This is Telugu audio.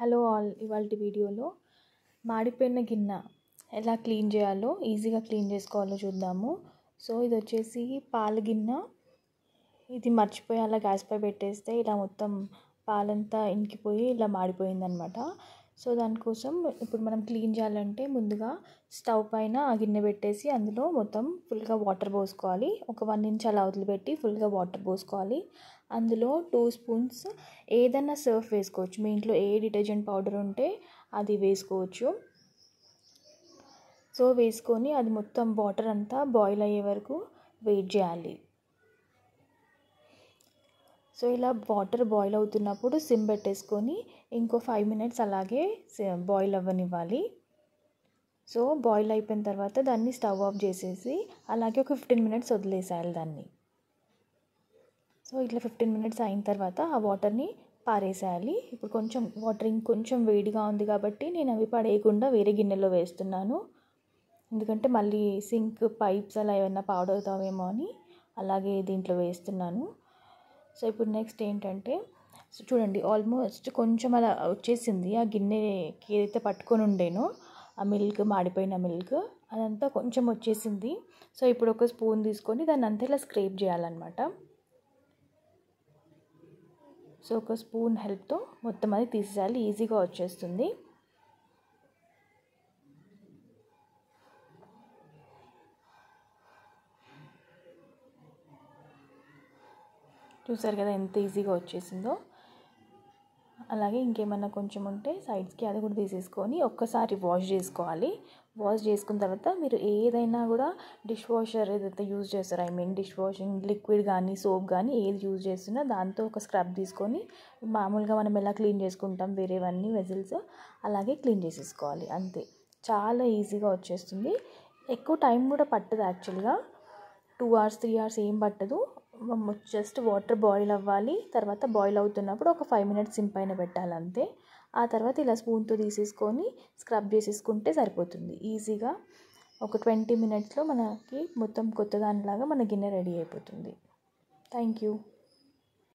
హలో ఆల్ ఇవాళ వీడియోలో మాడిపోయిన గిన్న ఎలా క్లీన్ చేయాలో ఈజీగా క్లీన్ చేసుకోవాలో చూద్దాము సో ఇది వచ్చేసి పాల గిన్నె ఇది మర్చిపోయి అలా గ్యాస్పై పెట్టేస్తే ఇలా మొత్తం పాలంతా ఇంకిపోయి ఇలా మాడిపోయిందనమాట సో దానికోసం ఇప్పుడు మనం క్లీన్ చేయాలంటే ముందుగా స్టవ్ పైన గిన్నె పెట్టేసి అందులో మొత్తం ఫుల్గా వాటర్ పోసుకోవాలి ఒక వన్ ఇంచ్ అలా వదిలిపెట్టి ఫుల్గా వాటర్ పోసుకోవాలి అందులో టూ స్పూన్స్ ఏదైనా సర్ఫ్ వేసుకోవచ్చు మీ ఇంట్లో ఏ డిటర్జెంట్ పౌడర్ ఉంటే అది వేసుకోవచ్చు సో వేసుకొని అది మొత్తం వాటర్ అంతా బాయిల్ అయ్యే వరకు వెయిట్ చేయాలి సో ఇలా వాటర్ బాయిల్ అవుతున్నప్పుడు సిమ్ పెట్టేసుకొని ఇంకో ఫైవ్ మినిట్స్ అలాగే బాయిల్ అవ్వనివ్వాలి సో బాయిల్ అయిపోయిన తర్వాత దాన్ని స్టవ్ ఆఫ్ చేసేసి అలాగే ఒక ఫిఫ్టీన్ మినిట్స్ వదిలేసేయాలి దాన్ని సో ఇట్లా ఫిఫ్టీన్ మినిట్స్ అయిన తర్వాత ఆ వాటర్ని పారేసేయాలి ఇప్పుడు కొంచెం వాటర్ ఇంకొంచెం వేడిగా ఉంది కాబట్టి నేను అవి పడేయకుండా వేరే గిన్నెలో వేస్తున్నాను ఎందుకంటే మళ్ళీ సింక్ పైప్స్ అలా ఏమైనా పాడవుతావేమో అని అలాగే దీంట్లో వేస్తున్నాను సో ఇప్పుడు నెక్స్ట్ ఏంటంటే సో చూడండి ఆల్మోస్ట్ కొంచెం అలా వచ్చేసింది ఆ గిన్నెకి ఏదైతే పట్టుకొని ఉండేనో ఆ మిల్క్ మాడిపోయిన మిల్క్ అదంతా కొంచెం వచ్చేసింది సో ఇప్పుడు ఒక స్పూన్ తీసుకొని దాన్ని అంతా ఇలా స్క్రేప్ చేయాలన్నమాట సో ఒక స్పూన్ హెల్ప్తో మొత్తం అది తీసేయాలి ఈజీగా వచ్చేస్తుంది చూసారు కదా ఎంత ఈజీగా వచ్చేసిందో అలాగే ఇంకేమన్నా కొంచెం ఉంటే సైడ్స్కి అది కూడా తీసేసుకొని ఒక్కసారి వాష్ చేసుకోవాలి వాష్ చేసుకున్న తర్వాత మీరు ఏదైనా కూడా డిష్ వాషర్ ఏదైతే యూజ్ చేస్తారో I mean dish washing liquid కానీ సోప్ కానీ ఏది యూజ్ చేస్తున్నా దాంతో ఒక స్క్రబ్ తీసుకొని మామూలుగా మనం ఎలా క్లీన్ చేసుకుంటాం వేరేవన్నీ వెజిల్స్ అలాగే క్లీన్ చేసేసుకోవాలి అంతే చాలా ఈజీగా వచ్చేస్తుంది ఎక్కువ టైం కూడా పట్టదు యాక్చువల్గా టూ అవర్స్ త్రీ అవర్స్ ఏం పట్టదు జస్ట్ వాటర్ బాయిల్ అవ్వాలి తర్వాత బాయిల్ అవుతున్నప్పుడు ఒక ఫైవ్ మినిట్స్ సిమ్ పైన పెట్టాలంతే ఆ తర్వాత ఇలా స్పూన్తో తీసేసుకొని స్క్రబ్ చేసేసుకుంటే సరిపోతుంది ఈజీగా ఒక ట్వంటీ మినిట్స్లో మనకి మొత్తం కొత్త దానిలాగా మన గిన్నె రెడీ అయిపోతుంది థ్యాంక్ యూ